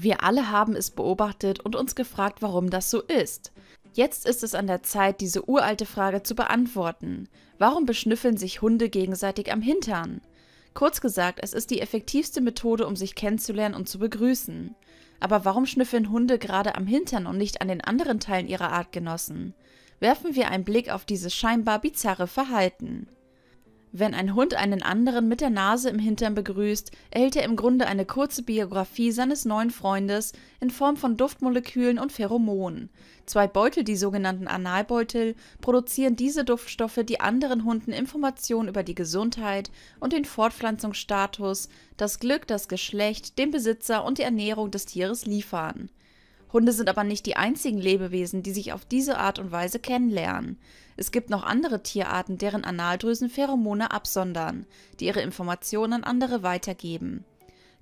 Wir alle haben es beobachtet und uns gefragt, warum das so ist. Jetzt ist es an der Zeit, diese uralte Frage zu beantworten. Warum beschnüffeln sich Hunde gegenseitig am Hintern? Kurz gesagt, es ist die effektivste Methode, um sich kennenzulernen und zu begrüßen. Aber warum schnüffeln Hunde gerade am Hintern und nicht an den anderen Teilen ihrer Artgenossen? Werfen wir einen Blick auf dieses scheinbar bizarre Verhalten. Wenn ein Hund einen anderen mit der Nase im Hintern begrüßt, erhält er im Grunde eine kurze Biografie seines neuen Freundes in Form von Duftmolekülen und Pheromonen. Zwei Beutel, die sogenannten Analbeutel, produzieren diese Duftstoffe, die anderen Hunden Informationen über die Gesundheit und den Fortpflanzungsstatus, das Glück, das Geschlecht, den Besitzer und die Ernährung des Tieres liefern Hunde sind aber nicht die einzigen Lebewesen, die sich auf diese Art und Weise kennenlernen. Es gibt noch andere Tierarten, deren Analdrüsen Pheromone absondern, die ihre Informationen an andere weitergeben.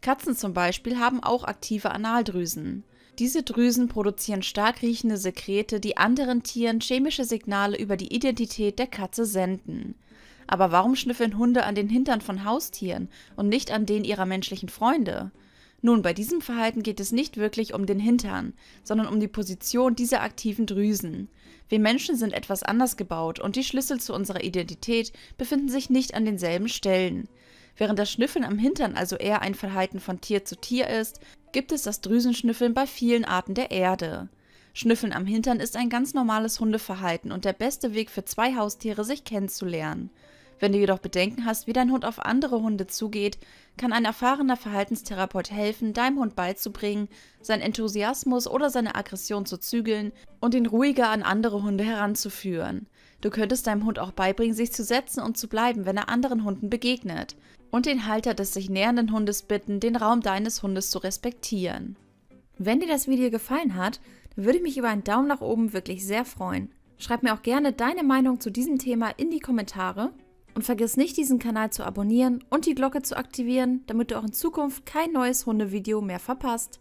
Katzen zum Beispiel haben auch aktive Analdrüsen. Diese Drüsen produzieren stark riechende Sekrete, die anderen Tieren chemische Signale über die Identität der Katze senden. Aber warum schnüffeln Hunde an den Hintern von Haustieren und nicht an den ihrer menschlichen Freunde? Nun, bei diesem Verhalten geht es nicht wirklich um den Hintern, sondern um die Position dieser aktiven Drüsen. Wir Menschen sind etwas anders gebaut und die Schlüssel zu unserer Identität befinden sich nicht an denselben Stellen. Während das Schnüffeln am Hintern also eher ein Verhalten von Tier zu Tier ist, gibt es das Drüsenschnüffeln bei vielen Arten der Erde. Schnüffeln am Hintern ist ein ganz normales Hundeverhalten und der beste Weg für zwei Haustiere, sich kennenzulernen. Wenn du jedoch Bedenken hast, wie dein Hund auf andere Hunde zugeht, kann ein erfahrener Verhaltenstherapeut helfen, deinem Hund beizubringen, seinen Enthusiasmus oder seine Aggression zu zügeln und ihn ruhiger an andere Hunde heranzuführen. Du könntest deinem Hund auch beibringen, sich zu setzen und zu bleiben, wenn er anderen Hunden begegnet, und den Halter des sich nähernden Hundes bitten, den Raum deines Hundes zu respektieren. Wenn dir das Video gefallen hat, dann würde ich mich über einen Daumen nach oben wirklich sehr freuen. Schreib mir auch gerne deine Meinung zu diesem Thema in die Kommentare und vergiss nicht, diesen Kanal zu abonnieren und die Glocke zu aktivieren, damit du auch in Zukunft kein neues Hundevideo mehr verpasst.